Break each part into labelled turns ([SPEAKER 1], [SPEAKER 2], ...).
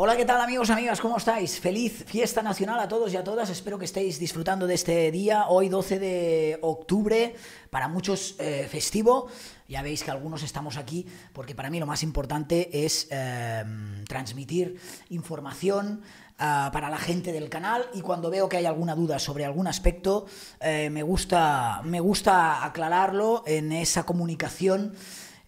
[SPEAKER 1] Hola, ¿qué tal amigos, amigas? ¿Cómo estáis? Feliz fiesta nacional a todos y a todas. Espero que estéis disfrutando de este día, hoy 12 de octubre, para muchos eh, festivo. Ya veis que algunos estamos aquí porque para mí lo más importante es em, transmitir información ah, para la gente del canal y cuando veo que hay alguna duda sobre algún aspecto, eh, me, gusta, me gusta aclararlo en esa comunicación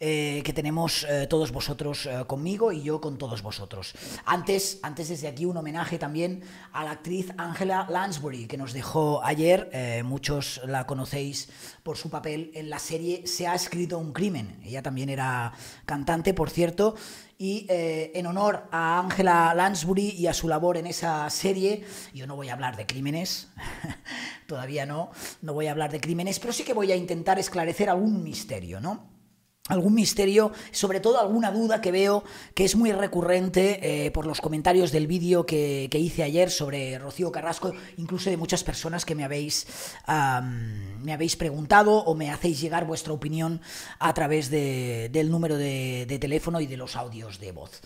[SPEAKER 1] eh, que tenemos eh, todos vosotros eh, conmigo y yo con todos vosotros. Antes, antes desde aquí un homenaje también a la actriz Angela Lansbury, que nos dejó ayer, muchos la conocéis por su papel en la serie Se ha escrito un crimen. Ella también era cantante, por cierto, y en honor a Angela Lansbury y a su labor en esa serie, yo no voy a hablar de crímenes, todavía no, no voy a hablar de crímenes, pero sí que voy a intentar esclarecer algún misterio, ¿no? algún misterio, sobre todo alguna duda que veo que es muy recurrente eh, por los comentarios del vídeo que, hice ayer sobre Rocío Carrasco, incluso de muchas personas que me habéis, me habéis preguntado o me hacéis llegar vuestra opinión a través del número de, teléfono y de los audios de voz.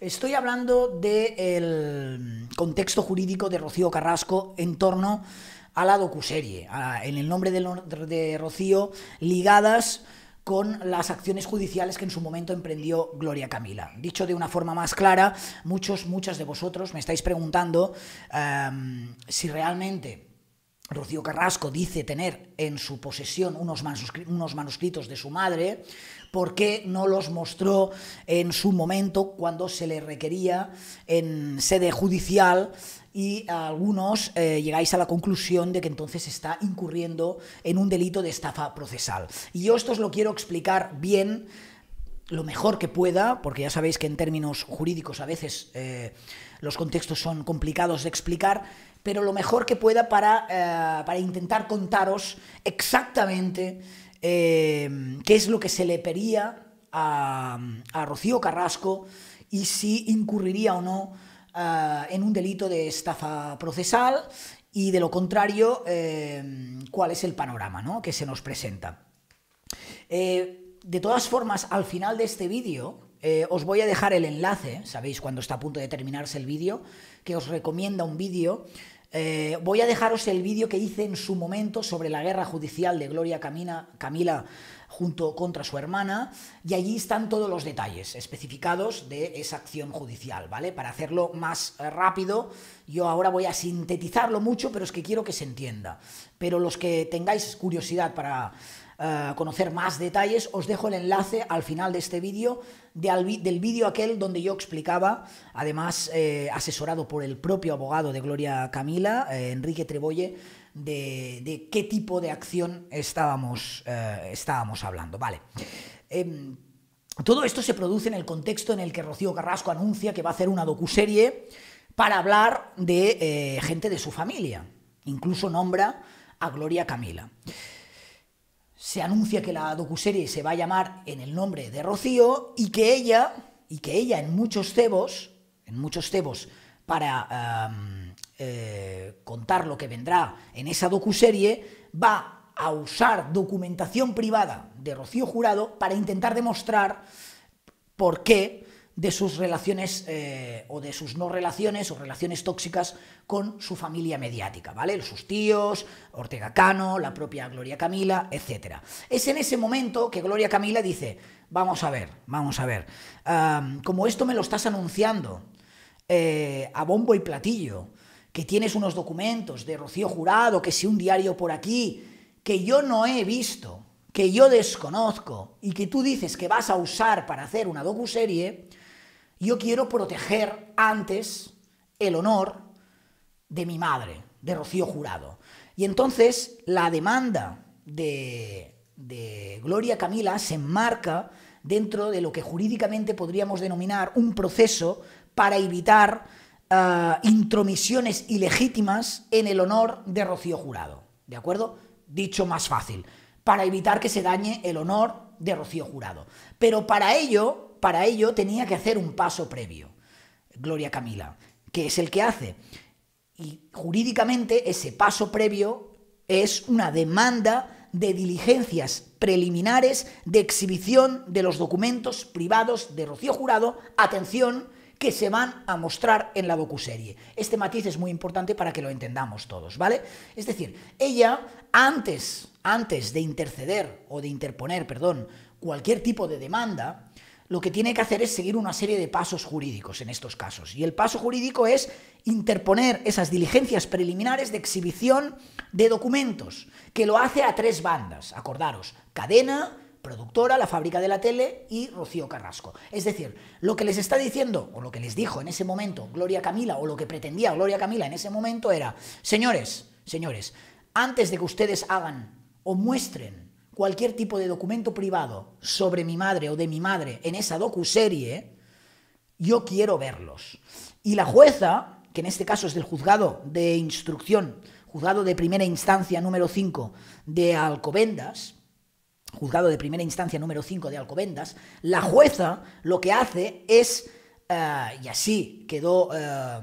[SPEAKER 1] Estoy hablando del contexto jurídico de Rocío Carrasco en torno a la docuserie, en el nombre de Rocío, ligadas con las acciones judiciales que en su momento emprendió Gloria Camila. Dicho de una forma más clara, muchos, muchas de vosotros me estáis preguntando em, si realmente Rocío Carrasco dice tener en su posesión unos, unos, manuscritos de su madre, ¿por qué no los mostró en su momento cuando se le requería en sede judicial y algunos eh, llegáis a la conclusión de que entonces está incurriendo en un delito de estafa procesal. Y yo esto os lo quiero explicar bien, lo mejor que pueda, porque ya sabéis que en términos jurídicos a veces eh, los contextos son complicados de explicar, pero lo mejor que pueda para, eh, para intentar contaros exactamente qué es lo que se le pedía a, a Rocío Carrasco y si incurriría o no eh, en un delito de estafa procesal y de lo contrario, eh, cuál es el panorama ¿no? que se nos presenta. Eh, de todas formas, al final de este vídeo, os voy a dejar el enlace, sabéis cuando está a punto de terminarse el vídeo, que os recomienda un vídeo. voy a dejaros el vídeo que hice en su momento sobre la guerra judicial de Gloria Camina, Camila junto contra su hermana y allí están todos los detalles especificados de esa acción judicial, ¿vale? Para hacerlo más eh, rápido, yo ahora voy a sintetizarlo mucho, pero es que quiero que se entienda. Pero los que tengáis curiosidad para eh, conocer más detalles, os dejo el enlace al final de este vídeo, del vídeo aquel donde yo explicaba, además eh, asesorado por el propio abogado de Gloria Camila, eh, Enrique Trebolle, de, qué tipo de acción estábamos, estábamos hablando. Vale. Em, todo esto se produce en el contexto en el que Rocío Carrasco anuncia que va a hacer una docuserie para hablar de gente de su familia. Incluso nombra a Gloria Camila se anuncia que la docuserie se va a llamar en el nombre de Rocío y que ella, y que ella en muchos cebos, en muchos cebos, para eh, contar lo que vendrá en esa docuserie, va a usar documentación privada de Rocío Jurado para intentar demostrar por qué de sus relaciones eh, o de sus no relaciones o relaciones tóxicas con su familia mediática, ¿vale? Sus tíos, Ortega Cano, la propia Gloria Camila, etc. Es en ese momento que Gloria Camila dice, vamos a ver, vamos a ver, como esto me lo estás anunciando eh, a bombo y platillo, que tienes unos documentos de Rocío Jurado, que si un diario por aquí, que yo no he visto, que yo desconozco y que tú dices que vas a usar para hacer una docuserie, yo quiero proteger antes el honor de mi madre, de Rocío Jurado. Y entonces la demanda de, Gloria Camila se enmarca dentro de lo que jurídicamente podríamos denominar un proceso para evitar eh, intromisiones ilegítimas en el honor de Rocío Jurado. ¿De acuerdo? Dicho más fácil, para evitar que se dañe el honor de Rocío Jurado. Pero para ello para ello tenía que hacer un paso previo, Gloria Camila, que es el que hace. Y jurídicamente ese paso previo es una demanda de diligencias preliminares de exhibición de los documentos privados de Rocío Jurado, atención, que se van a mostrar en la docuserie. Este matiz es muy importante para que lo entendamos todos, ¿vale? Es decir, ella antes, antes de interceder o de interponer, perdón, cualquier tipo de demanda, lo que tiene que hacer es seguir una serie de pasos jurídicos en estos casos. Y el paso jurídico es interponer esas diligencias preliminares de exhibición de documentos, que lo hace a tres bandas, acordaros, cadena, productora, la fábrica de la tele y Rocío Carrasco. Es decir, lo que les está diciendo, o lo que les dijo en ese momento Gloria Camila, o lo que pretendía Gloria Camila en ese momento era, señores, señores, antes de que ustedes hagan o muestren cualquier tipo de documento privado sobre mi madre o de mi madre en esa docuserie, yo quiero verlos. Y la jueza, que en este caso es del juzgado de instrucción, juzgado de primera instancia número 5 de Alcobendas, juzgado de primera instancia número 5 de Alcobendas, la jueza lo que hace es, eh, y así quedó eh,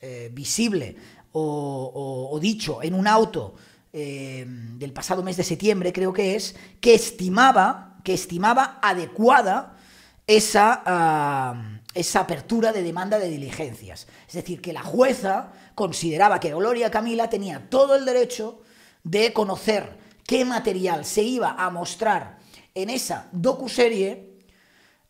[SPEAKER 1] eh, visible o, dicho en un auto, eh, del pasado mes de septiembre, creo que es, que estimaba, que estimaba adecuada ah, esa, apertura de demanda de diligencias. Es decir, que la jueza consideraba que Gloria Camila tenía todo el derecho de conocer qué material se iba a mostrar en esa docuserie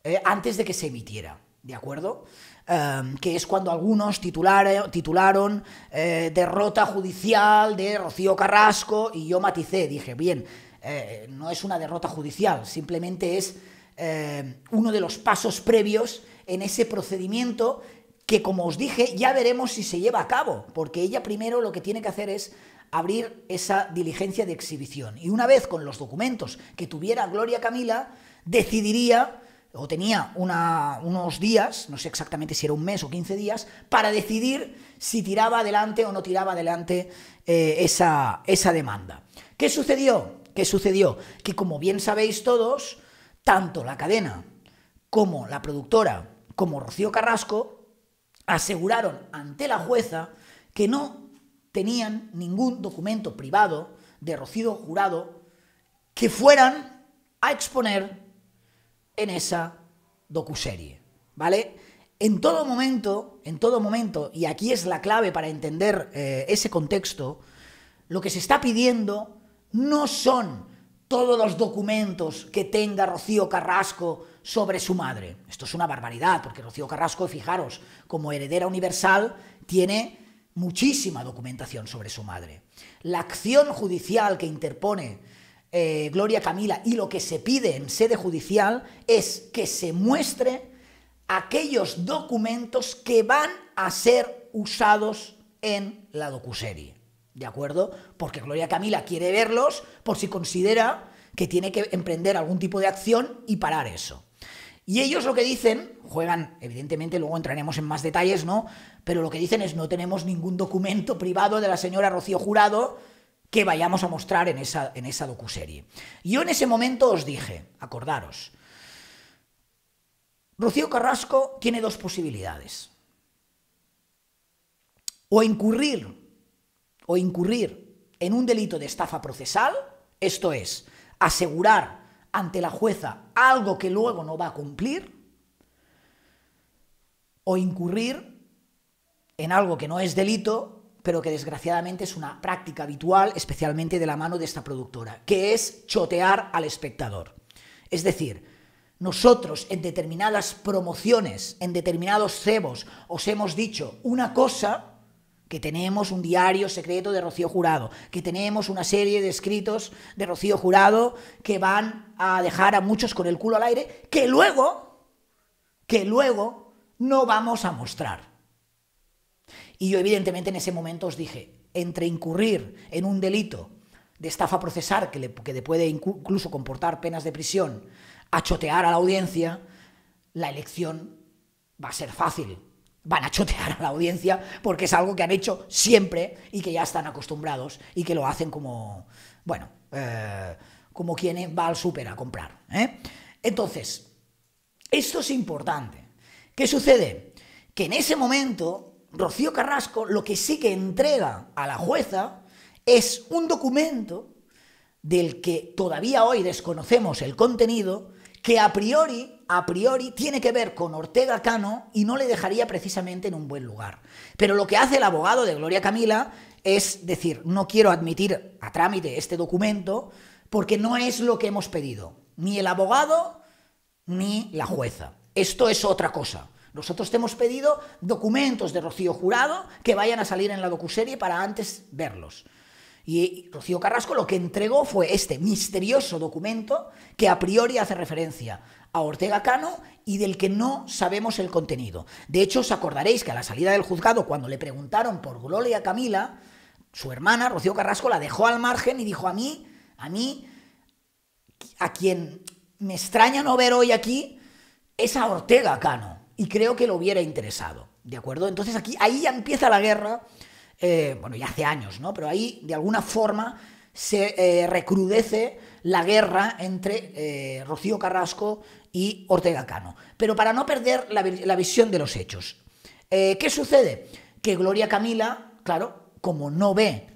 [SPEAKER 1] eh, antes de que se emitiera. ¿De acuerdo? Em, que es cuando algunos titularon eh, derrota judicial de Rocío Carrasco y yo maticé, dije, bien, eh, no es una derrota judicial, simplemente es eh, uno de los pasos previos en ese procedimiento que, como os dije, ya veremos si se lleva a cabo, porque ella primero lo que tiene que hacer es abrir esa diligencia de exhibición. Y una vez con los documentos que tuviera Gloria Camila, decidiría o tenía unos días, no sé exactamente si era un mes o 15 días, para decidir si tiraba adelante o no tiraba adelante eh, esa, esa demanda. ¿Qué sucedió? ¿Qué sucedió? Que como bien sabéis todos, tanto la cadena como la productora, como Rocío Carrasco, aseguraron ante la jueza que no tenían ningún documento privado de Rocío Jurado que fueran a exponer en esa docuserie, ¿vale? En todo momento, en todo momento, y aquí es la clave para entender eh, ese contexto, lo que se está pidiendo no son todos los documentos que tenga Rocío Carrasco sobre su madre. Esto es una barbaridad, porque Rocío Carrasco, fijaros, como heredera universal, tiene muchísima documentación sobre su madre. La acción judicial que interpone eh, Gloria Camila y lo que se pide en sede judicial es que se muestre aquellos documentos que van a ser usados en la docuserie. ¿De acuerdo? Porque Gloria Camila quiere verlos por si considera que tiene que emprender algún tipo de acción y parar eso. Y ellos lo que dicen, juegan, evidentemente luego entraremos en más detalles, ¿no? Pero lo que dicen es no tenemos ningún documento privado de la señora Rocío Jurado que vayamos a mostrar en esa, en esa docuserie. Yo en ese momento os dije, acordaros, Rocío Carrasco tiene dos posibilidades. O incurrir, o incurrir en un delito de estafa procesal, esto es, asegurar ante la jueza algo que luego no va a cumplir, o incurrir en algo que no es delito, pero que desgraciadamente es una práctica habitual, especialmente de la mano de esta productora, que es chotear al espectador. Es decir, nosotros en determinadas promociones, en determinados cebos, os hemos dicho una cosa, que tenemos un diario secreto de Rocío Jurado, que tenemos una serie de escritos de Rocío Jurado que van a dejar a muchos con el culo al aire, que luego, que luego no vamos a mostrar. Y yo evidentemente en ese momento os dije, entre incurrir en un delito de estafa procesar, que le, que puede incluso comportar penas de prisión, a chotear a la audiencia, la elección va a ser fácil. Van a chotear a la audiencia porque es algo que han hecho siempre y que ya están acostumbrados y que lo hacen como, bueno, eh, como quien va al súper a comprar. ¿eh? Entonces, esto es importante. ¿Qué sucede? Que en ese momento Rocío Carrasco lo que sí que entrega a la jueza es un documento del que todavía hoy desconocemos el contenido, que a priori, a priori tiene que ver con Ortega Cano y no le dejaría precisamente en un buen lugar. Pero lo que hace el abogado de Gloria Camila es decir, no quiero admitir a trámite este documento porque no es lo que hemos pedido, ni el abogado ni la jueza. Esto es otra cosa. Nosotros te hemos pedido documentos de Rocío Jurado que vayan a salir en la docuserie para antes verlos. Y Rocío Carrasco lo que entregó fue este misterioso documento que a priori hace referencia a Ortega Cano y del que no sabemos el contenido. De hecho, os acordaréis que a la salida del juzgado, cuando le preguntaron por Gloria Camila, su hermana, Rocío Carrasco, la dejó al margen y dijo a mí, a mí, a quien me extraña no ver hoy aquí, es a Ortega Cano y creo que lo hubiera interesado, ¿de acuerdo? Entonces aquí, ahí ya empieza la guerra, eh, bueno, ya hace años, ¿no? Pero ahí, de alguna forma, se eh, recrudece la guerra entre eh, Rocío Carrasco y Ortega Cano. Pero para no perder la, la visión de los hechos, ¿qué sucede? Que Gloria Camila, claro, como no ve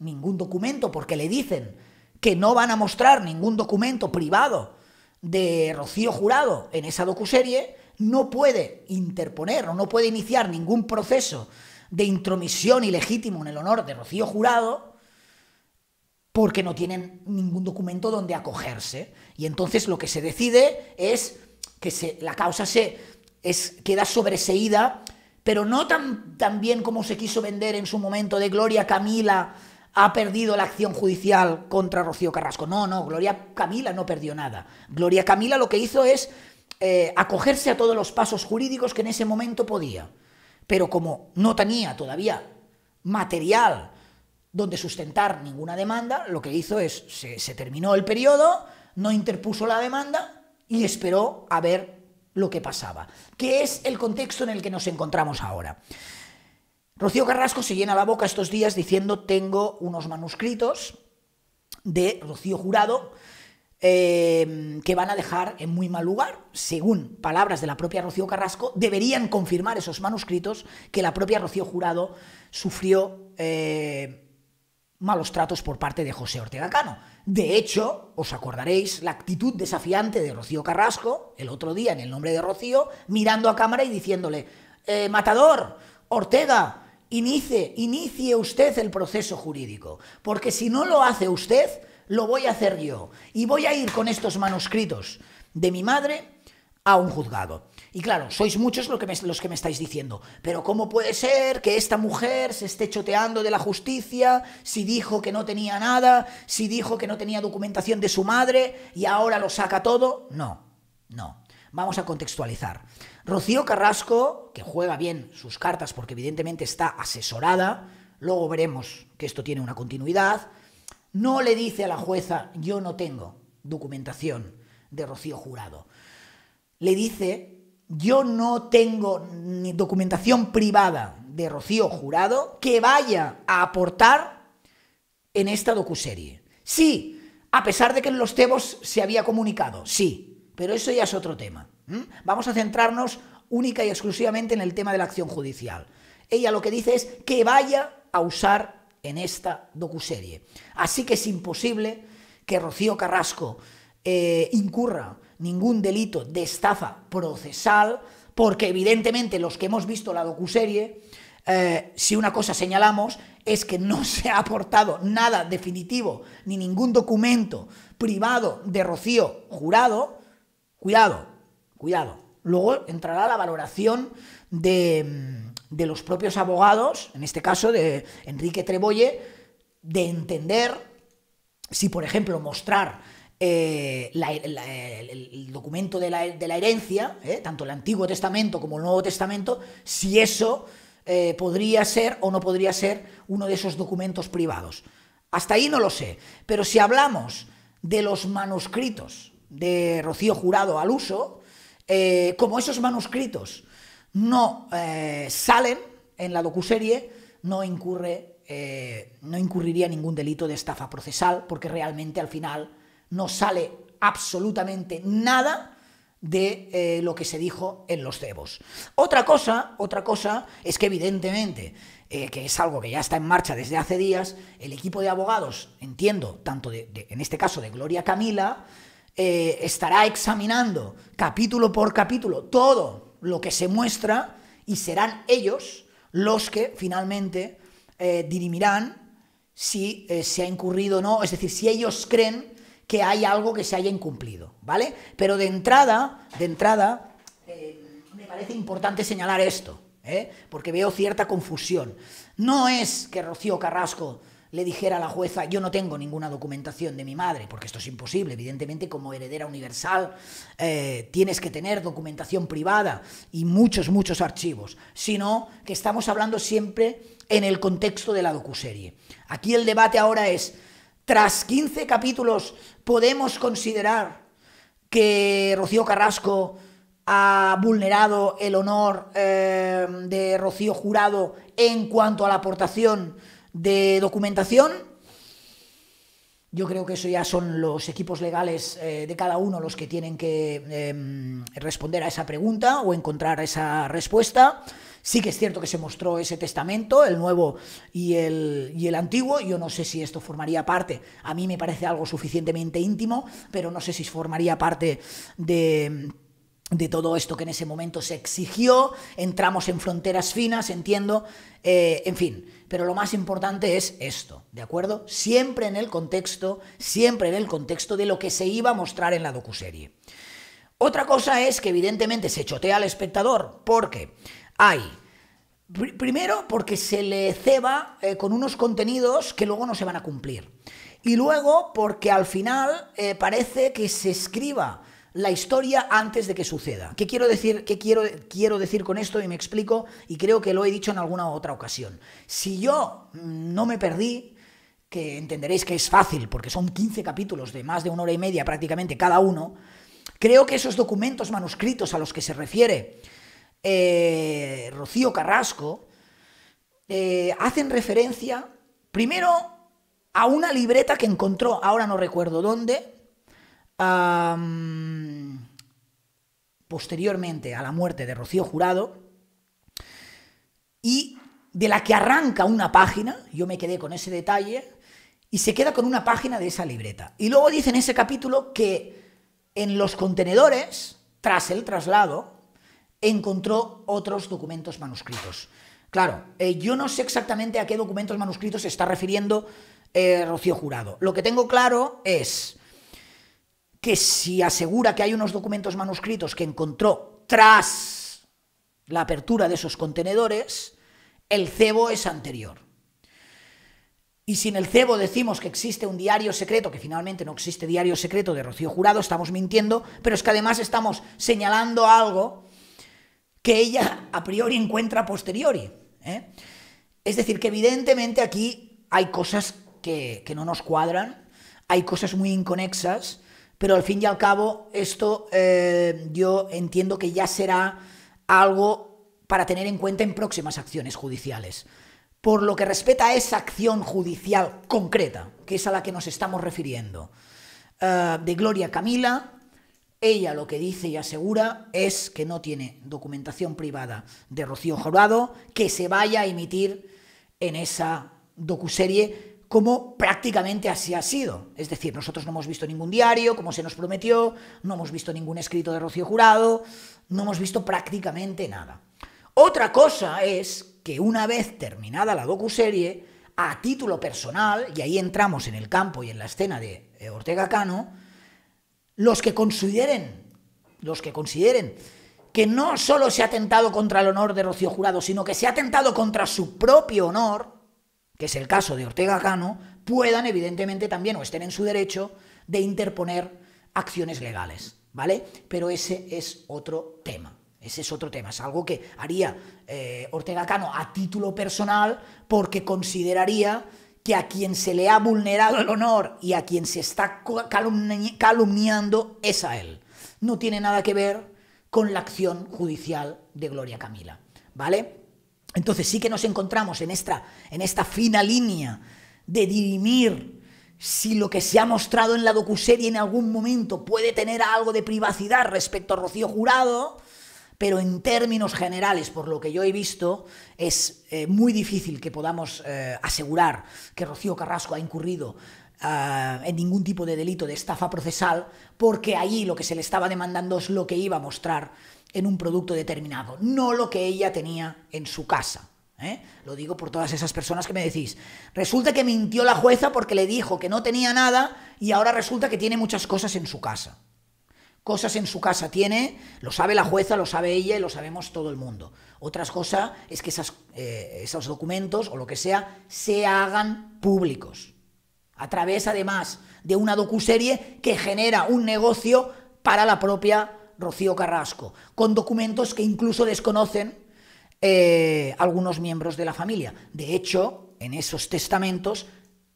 [SPEAKER 1] ningún documento, porque le dicen que no van a mostrar ningún documento privado de Rocío Jurado en esa docuserie, no puede interponer o no puede iniciar ningún proceso de intromisión ilegítimo en el honor de Rocío Jurado porque no tienen ningún documento donde acogerse. Y entonces lo que se decide es que la causa se, queda sobreseída, pero no tan, tan bien como se quiso vender en su momento de Gloria Camila ha perdido la acción judicial contra Rocío Carrasco. No, no, Gloria Camila no perdió nada. Gloria Camila lo que hizo es eh, acogerse a todos los pasos jurídicos que en ese momento podía. Pero como no tenía todavía material donde sustentar ninguna demanda, lo que hizo es, se, se terminó el periodo, no interpuso la demanda y esperó a ver lo que pasaba, que es el contexto en el que nos encontramos ahora. Rocío Carrasco se llena la boca estos días diciendo tengo unos manuscritos de Rocío Jurado eh, que van a dejar en muy mal lugar, según palabras de la propia Rocío Carrasco, deberían confirmar esos manuscritos que la propia Rocío Jurado sufrió eh, malos tratos por parte de José Ortega Cano. De hecho, os acordaréis la actitud desafiante de Rocío Carrasco el otro día en el nombre de Rocío, mirando a cámara y diciéndole, eh, Matador, Ortega, inicie, inicie usted el proceso jurídico, porque si no lo hace usted, lo voy a hacer yo. Y voy a ir con estos manuscritos de mi madre a un juzgado. Y claro, sois muchos los que, me, estáis diciendo, pero ¿cómo puede ser que esta mujer se esté choteando de la justicia si dijo que no tenía nada, si dijo que no tenía documentación de su madre y ahora lo saca todo? No, no. Vamos a contextualizar. Rocío Carrasco, que juega bien sus cartas porque evidentemente está asesorada, luego veremos que esto tiene una continuidad, no le dice a la jueza, yo no tengo documentación de Rocío Jurado. Le dice, yo no tengo documentación privada de Rocío Jurado que vaya a aportar en esta docuserie. Sí, a pesar de que en los tebos se había comunicado, sí, pero eso ya es otro tema. Vamos a centrarnos única y exclusivamente en el tema de la acción judicial. Ella lo que dice es que vaya a usar en esta docuserie. Así que es imposible que Rocío Carrasco eh, incurra ningún delito de estafa procesal, porque evidentemente los que hemos visto la docuserie, eh, si una cosa señalamos es que no se ha aportado nada definitivo ni ningún documento privado de Rocío jurado, cuidado, cuidado. Luego entrará la valoración de mm, de los propios abogados, en este caso de Enrique Trebolle, de entender si, por ejemplo, mostrar eh, el, documento de la, herencia, eh, tanto el Antiguo Testamento como el Nuevo Testamento, si eso eh, podría ser o no podría ser uno de esos documentos privados. Hasta ahí no lo sé, pero si hablamos de los manuscritos de Rocío Jurado al uso, como esos manuscritos no eh, salen en la docuserie, no incurre, eh, no incurriría ningún delito de estafa procesal, porque realmente al final no sale absolutamente nada de eh, lo que se dijo en los cebos. Otra cosa, otra cosa es que evidentemente, que es algo que ya está en marcha desde hace días, el equipo de abogados, entiendo, tanto de, en este caso de Gloria Camila, estará examinando capítulo por capítulo todo lo que se muestra y serán ellos los que finalmente eh, dirimirán si eh, se ha incurrido o no, es decir, si ellos creen que hay algo que se haya incumplido, ¿vale? Pero de entrada, de entrada, eh, me parece importante señalar esto, porque veo cierta confusión. No es que Rocío Carrasco le dijera a la jueza, yo no tengo ninguna documentación de mi madre, porque esto es imposible, evidentemente como heredera universal eh, tienes que tener documentación privada y muchos, muchos archivos, sino que estamos hablando siempre en el contexto de la docuserie. Aquí el debate ahora es, tras 15 capítulos, ¿podemos considerar que Rocío Carrasco ha vulnerado el honor eh, de Rocío Jurado en cuanto a la aportación? de documentación. Yo creo que eso ya son los equipos legales eh, de cada uno los que tienen que em, responder a esa pregunta o encontrar esa respuesta. Sí que es cierto que se mostró ese testamento, el nuevo y el, y el antiguo. Yo no sé si esto formaría parte, a mí me parece algo suficientemente íntimo, pero no sé si formaría parte de de todo esto que en ese momento se exigió, entramos en fronteras finas, entiendo, eh, en fin, pero lo más importante es esto, ¿de acuerdo? Siempre en el contexto, siempre en el contexto de lo que se iba a mostrar en la docuserie. Otra cosa es que evidentemente se chotea al espectador porque hay Primero, porque se le ceba eh, con unos contenidos que luego no se van a cumplir. Y luego, porque al final eh, parece que se escriba la historia antes de que suceda. ¿Qué quiero decir? quiero, quiero decir con esto? Y me explico, y creo que lo he dicho en alguna otra ocasión. Si yo mm, no me perdí, que entenderéis que es fácil, porque son 15 capítulos de más de una hora y media prácticamente cada uno, creo que esos documentos manuscritos a los que se refiere eh, Rocío Carrasco eh, hacen referencia, primero, a una libreta que encontró, ahora no recuerdo dónde, posteriormente a la muerte de Rocío Jurado, y de la que arranca una página, yo me quedé con ese detalle, y se queda con una página de esa libreta. Y luego dice en ese capítulo que en los contenedores, tras el traslado, encontró otros documentos manuscritos. Claro, eh, yo no sé exactamente a qué documentos manuscritos se está refiriendo eh, Rocío Jurado. Lo que tengo claro es que si asegura que hay unos documentos manuscritos que encontró tras la apertura de esos contenedores, el cebo es anterior. Y si en el cebo decimos que existe un diario secreto, que finalmente no existe diario secreto de Rocío Jurado, estamos mintiendo, pero es que además estamos señalando algo que ella a priori encuentra posteriori. ¿eh? Es decir, que evidentemente aquí hay cosas que, que no nos cuadran, hay cosas muy inconexas, pero al fin y al cabo esto eh, yo entiendo que ya será algo para tener en cuenta en próximas acciones judiciales. Por lo que respecta a esa acción judicial concreta, que es a la que nos estamos refiriendo, eh, de Gloria Camila, ella lo que dice y asegura es que no tiene documentación privada de Rocío Jurado que se vaya a emitir en esa docuserie como prácticamente así ha sido. Es decir, nosotros no hemos visto ningún diario, como se nos prometió, no hemos visto ningún escrito de Rocío Jurado, no hemos visto prácticamente nada. Otra cosa es que una vez terminada la docuserie, a título personal, y ahí entramos en el campo y en la escena de eh, Ortega Cano, los que consideren, los que consideren que no solo se ha atentado contra el honor de Rocío Jurado, sino que se ha atentado contra su propio honor, es el caso de Ortega Cano, puedan evidentemente también o estén en su derecho de interponer acciones legales, ¿vale? Pero ese es otro tema. Ese es otro tema, es algo que haría eh, Ortega Cano a título personal porque consideraría que a quien se le ha vulnerado el honor y a quien se está calumniando es a él. No tiene nada que ver con la acción judicial de Gloria Camila, ¿vale? Entonces sí que nos encontramos en esta, fina línea de dirimir si lo que se ha mostrado en la docuserie en algún momento puede tener algo de privacidad respecto a Rocío Jurado, pero en términos generales, por lo que yo he visto, es eh, muy difícil que podamos eh, asegurar que Rocío Carrasco ha incurrido eh, en ningún tipo de delito de estafa procesal, porque allí lo que se le estaba demandando es lo que iba a mostrar en un producto determinado, no lo que ella tenía en su casa. ¿eh? Lo digo por todas esas personas que me decís, resulta que mintió la jueza porque le dijo que no tenía nada y ahora resulta que tiene muchas cosas en su casa. Cosas en su casa tiene, lo sabe la jueza, lo sabe ella y lo sabemos todo el mundo. Otras cosas es que esas, eh, esos documentos o lo que sea se hagan públicos. A través, además, de una docuserie que genera un negocio para la propia Rocío Carrasco, con documentos que incluso desconocen eh, algunos miembros de la familia. De hecho, en esos testamentos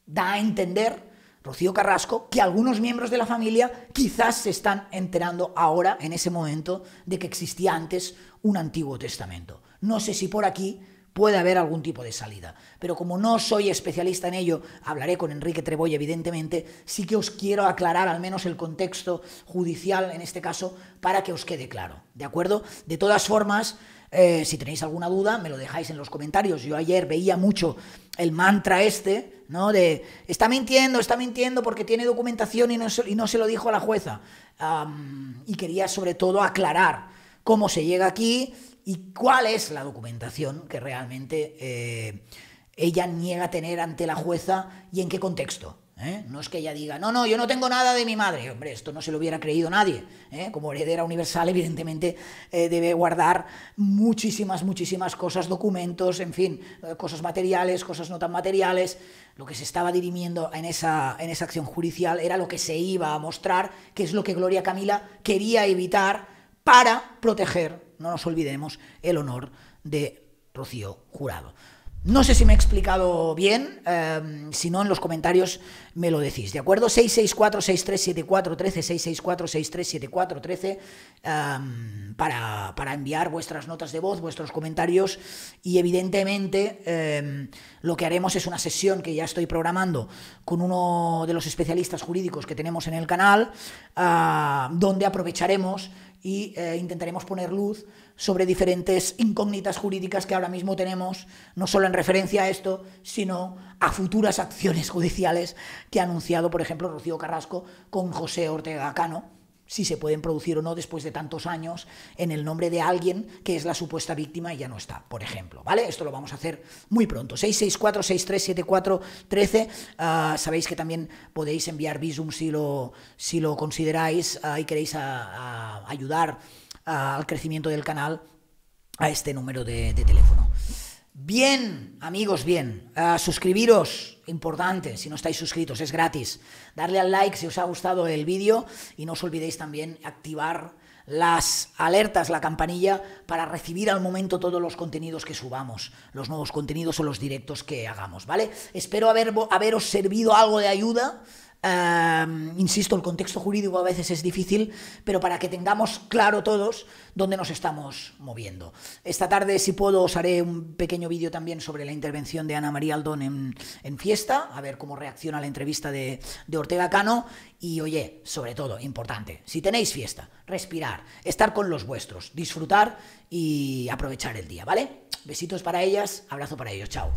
[SPEAKER 1] da a entender Rocío Carrasco que algunos miembros de la familia quizás se están enterando ahora, en ese momento, de que existía antes un antiguo testamento. No sé si por aquí puede haber algún tipo de salida. Pero como no soy especialista en ello, hablaré con Enrique Treboy, evidentemente, sí que os quiero aclarar al menos el contexto judicial en este caso para que os quede claro. ¿De acuerdo? De todas formas, eh, si tenéis alguna duda, me lo dejáis en los comentarios. Yo ayer veía mucho el mantra este, ¿no? De, está mintiendo, está mintiendo porque tiene documentación y no se, y no se lo dijo a la jueza. y quería sobre todo aclarar cómo se llega aquí, y cuál es la documentación que realmente eh, ella niega tener ante la jueza y en qué contexto. ¿Eh? No es que ella diga, no, no, yo no tengo nada de mi madre. Hombre, esto no se lo hubiera creído nadie. ¿eh? Como heredera universal, evidentemente, debe guardar muchísimas, muchísimas cosas, documentos, en fin, cosas materiales, cosas no tan materiales. Lo que se estaba dirimiendo en esa, en esa acción judicial era lo que se iba a mostrar, que es lo que Gloria Camila quería evitar para proteger no nos olvidemos el honor de Rocío Jurado. No sé si me he explicado bien, em, si no en los comentarios me lo decís, ¿de acuerdo? 664-6374-13, 664-6374-13, em, para, para, enviar vuestras notas de voz, vuestros comentarios y evidentemente em, lo que haremos es una sesión que ya estoy programando con uno de los especialistas jurídicos que tenemos en el canal, ah, donde aprovecharemos y eh, intentaremos poner luz sobre diferentes incógnitas jurídicas que ahora mismo tenemos, no solo en referencia a esto, sino a futuras acciones judiciales que ha anunciado, por ejemplo, Rocío Carrasco con José Ortega Cano si se pueden producir o no después de tantos años en el nombre de alguien que es la supuesta víctima y ya no está, por ejemplo. ¿Vale? Esto lo vamos a hacer muy pronto. 664 6374 13 sabéis que también podéis enviar visum si lo, si lo consideráis ah, y queréis ayudar ah, al crecimiento del canal a este número de teléfono. Bien, amigos, bien. Eh, suscribiros, importante, si no estáis suscritos, es gratis. Darle al like si os ha gustado el vídeo y no os olvidéis también activar las alertas, la campanilla, para recibir al momento todos los contenidos que subamos, los nuevos contenidos o los directos que hagamos, ¿vale? Espero haber, haberos servido algo de ayuda. Em, insisto, el contexto jurídico a veces es difícil, pero para que tengamos claro todos dónde nos estamos moviendo. Esta tarde, si puedo, os haré un pequeño vídeo también sobre la intervención de Ana María Aldón en, fiesta, a ver cómo reacciona la entrevista de, de Ortega Cano. Y oye, sobre todo, importante, si tenéis fiesta, respirar, estar con los vuestros, disfrutar y aprovechar el día, ¿vale? Besitos para ellas, abrazo para ellos, chao.